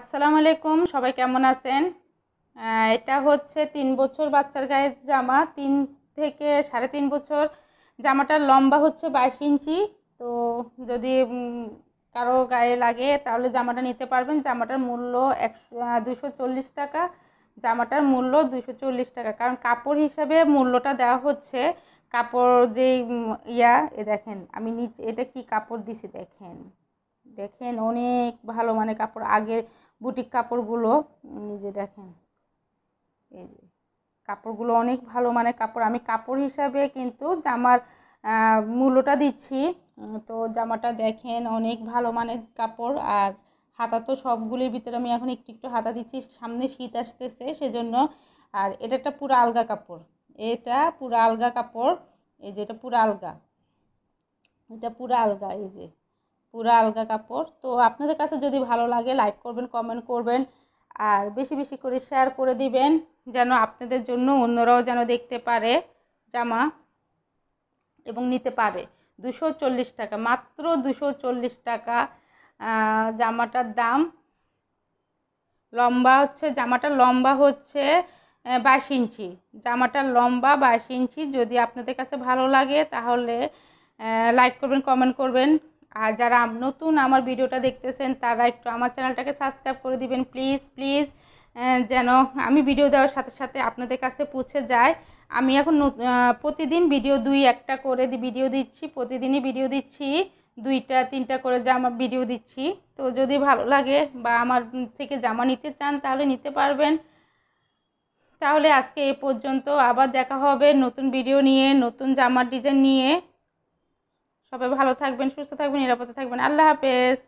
আসসালামু আলাইকুম সবাই কেমন আছেন এটা হচ্ছে তিন বছর বাচ্চার গায়ের জামা তিন থেকে সাড়ে তিন বছর জামাটার লম্বা হচ্ছে বাইশ ইঞ্চি তো যদি কারো গায়ে লাগে তাহলে জামাটা নিতে পারবেন জামাটার মূল্য একশো দুশো চল্লিশ টাকা জামাটার মূল্য দুশো চল্লিশ টাকা কারণ কাপড় হিসাবে মূল্যটা দেওয়া হচ্ছে কাপড় যে ইয়া এ দেখেন আমি নিচে এটা কি কাপড় দিছি দেখেন দেখেন অনেক ভালো মানে কাপড় আগের বুটিক কাপড়গুলো নিজে দেখেন এই যে কাপড়গুলো অনেক ভালো মানে কাপড় আমি কাপড় হিসাবে কিন্তু জামার মূল্যটা দিচ্ছি তো জামাটা দেখেন অনেক ভালো মানের কাপড় আর হাতা তো সবগুলির ভিতরে আমি এখন একটু একটু হাতা দিচ্ছি সামনে শীত আসতেছে সেজন্য আর এটা একটা পুরো আলগা কাপড় এটা পুরো আলগা কাপড় এই যে এটা পুরো আলগা এটা পুরো আলগা এই যে পুরা আলগা কাপড় তো আপনাদের কাছে যদি ভালো লাগে লাইক করবেন কমেন্ট করবেন আর বেশি বেশি করে শেয়ার করে দিবেন যেন আপনাদের জন্য অন্যরাও যেন দেখতে পারে জামা এবং নিতে পারে দুশো টাকা মাত্র দুশো টাকা জামাটার দাম লম্বা হচ্ছে জামাটা লম্বা হচ্ছে বাইশ ইঞ্চি জামাটা লম্বা বাইশ ইঞ্চি যদি আপনাদের কাছে ভালো লাগে তাহলে লাইক করবেন কমেন্ট করবেন আর যারা নতুন আমার ভিডিওটা দেখতেছেন তারা একটু আমার চ্যানেলটাকে সাবস্ক্রাইব করে দিবেন প্লিজ প্লিজ যেন আমি ভিডিও দেওয়ার সাথে সাথে আপনাদের কাছে পৌঁছে যায় আমি এখন প্রতিদিন ভিডিও দুই একটা করে ভিডিও দিচ্ছি প্রতিদিনই ভিডিও দিচ্ছি দুইটা তিনটা করে জামা ভিডিও দিচ্ছি তো যদি ভালো লাগে বা আমার থেকে জামা নিতে চান তাহলে নিতে পারবেন তাহলে আজকে এ পর্যন্ত আবার দেখা হবে নতুন ভিডিও নিয়ে নতুন জামার ডিজাইন নিয়ে সবাই ভালো থাকবেন সুস্থ থাকবেন নিরাপদে থাকবেন আল্লাহ হাফেজ